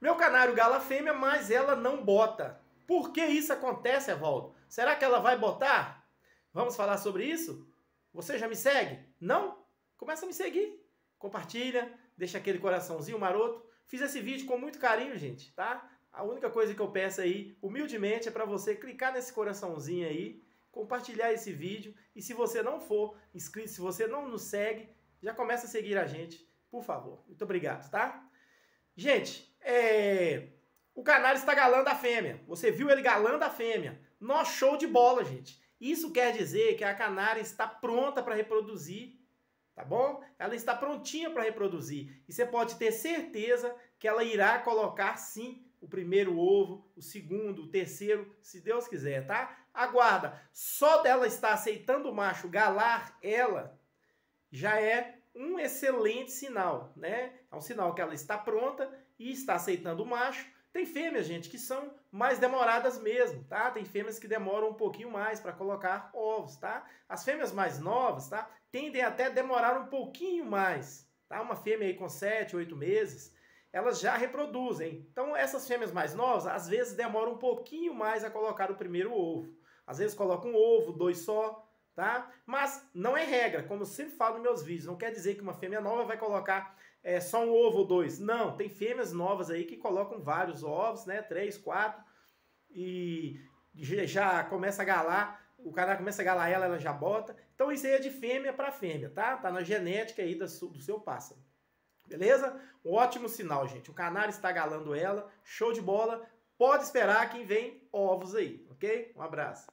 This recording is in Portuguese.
Meu canário gala fêmea, mas ela não bota. Por que isso acontece, Evaldo? Será que ela vai botar? Vamos falar sobre isso? Você já me segue? Não? Começa a me seguir. Compartilha, deixa aquele coraçãozinho maroto. Fiz esse vídeo com muito carinho, gente, tá? A única coisa que eu peço aí, humildemente, é para você clicar nesse coraçãozinho aí, compartilhar esse vídeo e se você não for inscrito, se você não nos segue, já começa a seguir a gente, por favor. Muito obrigado, tá? Gente, é... o canário está galando a fêmea. Você viu ele galando a fêmea. Nó show de bola, gente. Isso quer dizer que a canária está pronta para reproduzir, tá bom? Ela está prontinha para reproduzir. E você pode ter certeza que ela irá colocar sim o primeiro ovo, o segundo, o terceiro, se Deus quiser, tá? Aguarda. Só dela estar aceitando o macho galar ela já é um excelente sinal, né? É um sinal que ela está pronta e está aceitando o macho. Tem fêmeas, gente, que são mais demoradas mesmo, tá? Tem fêmeas que demoram um pouquinho mais para colocar ovos, tá? As fêmeas mais novas, tá? Tendem até a demorar um pouquinho mais, tá? Uma fêmea aí com 7, 8 meses, elas já reproduzem. Então, essas fêmeas mais novas, às vezes demoram um pouquinho mais a colocar o primeiro ovo. Às vezes colocam um ovo, dois só, tá? Mas não é regra, como eu sempre falo nos meus vídeos, não quer dizer que uma fêmea nova vai colocar é, só um ovo ou dois. Não, tem fêmeas novas aí que colocam vários ovos, né? Três, quatro, e já começa a galar, o canal começa a galar ela, ela já bota. Então isso aí é de fêmea para fêmea, tá? Tá na genética aí do seu pássaro. Beleza? Um ótimo sinal, gente. O canário está galando ela, show de bola. Pode esperar quem vem ovos aí, ok? Um abraço.